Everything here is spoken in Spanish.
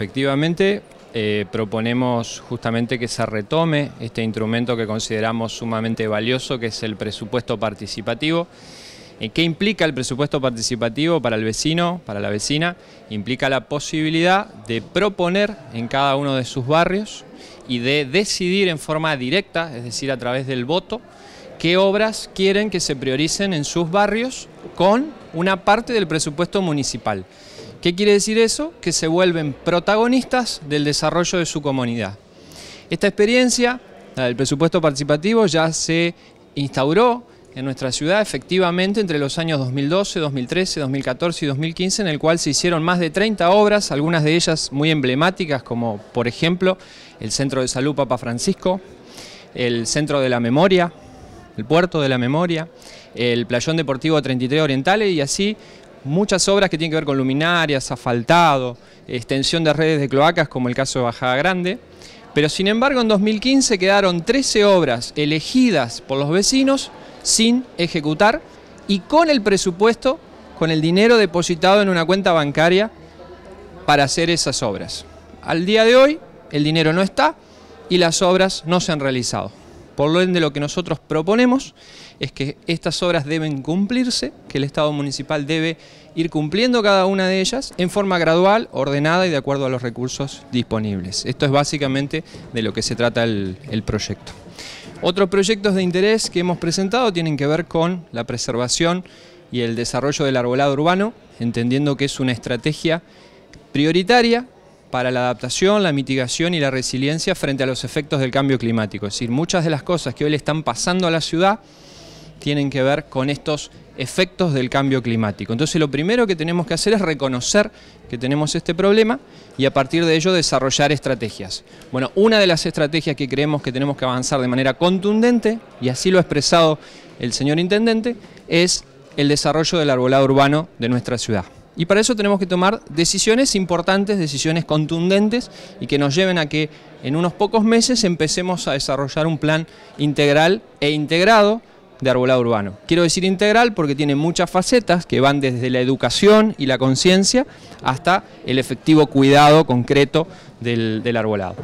efectivamente eh, proponemos justamente que se retome este instrumento que consideramos sumamente valioso, que es el presupuesto participativo. Eh, ¿Qué implica el presupuesto participativo para el vecino, para la vecina? Implica la posibilidad de proponer en cada uno de sus barrios y de decidir en forma directa, es decir, a través del voto, qué obras quieren que se prioricen en sus barrios con una parte del presupuesto municipal. ¿Qué quiere decir eso? Que se vuelven protagonistas del desarrollo de su comunidad. Esta experiencia, la del presupuesto participativo, ya se instauró en nuestra ciudad efectivamente entre los años 2012, 2013, 2014 y 2015, en el cual se hicieron más de 30 obras, algunas de ellas muy emblemáticas, como por ejemplo el Centro de Salud Papa Francisco, el Centro de la Memoria, el Puerto de la Memoria, el Playón Deportivo 33 Orientales y así muchas obras que tienen que ver con luminarias, asfaltado, extensión de redes de cloacas, como el caso de Bajada Grande. Pero sin embargo, en 2015 quedaron 13 obras elegidas por los vecinos sin ejecutar y con el presupuesto, con el dinero depositado en una cuenta bancaria para hacer esas obras. Al día de hoy, el dinero no está y las obras no se han realizado. Por lo ende, lo que nosotros proponemos es que estas obras deben cumplirse, que el Estado municipal debe ir cumpliendo cada una de ellas en forma gradual, ordenada y de acuerdo a los recursos disponibles. Esto es básicamente de lo que se trata el, el proyecto. Otros proyectos de interés que hemos presentado tienen que ver con la preservación y el desarrollo del arbolado urbano, entendiendo que es una estrategia prioritaria para la adaptación, la mitigación y la resiliencia frente a los efectos del cambio climático. Es decir, muchas de las cosas que hoy le están pasando a la ciudad tienen que ver con estos efectos del cambio climático. Entonces lo primero que tenemos que hacer es reconocer que tenemos este problema y a partir de ello desarrollar estrategias. Bueno, una de las estrategias que creemos que tenemos que avanzar de manera contundente, y así lo ha expresado el señor Intendente, es el desarrollo del arbolado urbano de nuestra ciudad. Y para eso tenemos que tomar decisiones importantes, decisiones contundentes y que nos lleven a que en unos pocos meses empecemos a desarrollar un plan integral e integrado de arbolado urbano. Quiero decir integral porque tiene muchas facetas que van desde la educación y la conciencia hasta el efectivo cuidado concreto del, arbolado.